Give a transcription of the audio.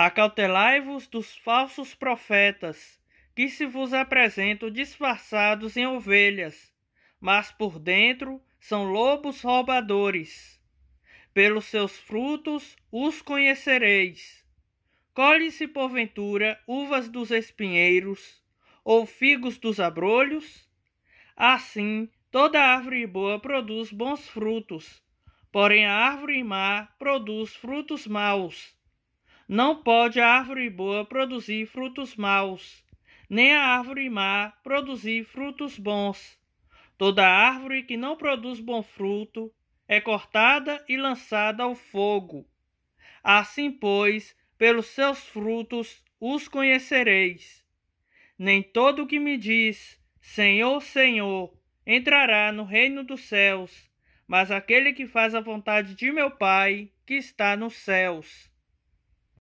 Acautelai-vos dos falsos profetas, que se vos apresentam disfarçados em ovelhas, mas por dentro são lobos roubadores. Pelos seus frutos os conhecereis. Colhe-se, porventura, uvas dos espinheiros, ou figos dos abrolhos? Assim, toda árvore boa produz bons frutos, porém a árvore má produz frutos maus. Não pode a árvore boa produzir frutos maus, nem a árvore má produzir frutos bons. Toda árvore que não produz bom fruto é cortada e lançada ao fogo. Assim, pois, pelos seus frutos os conhecereis. Nem todo o que me diz, Senhor, Senhor, entrará no reino dos céus, mas aquele que faz a vontade de meu Pai, que está nos céus.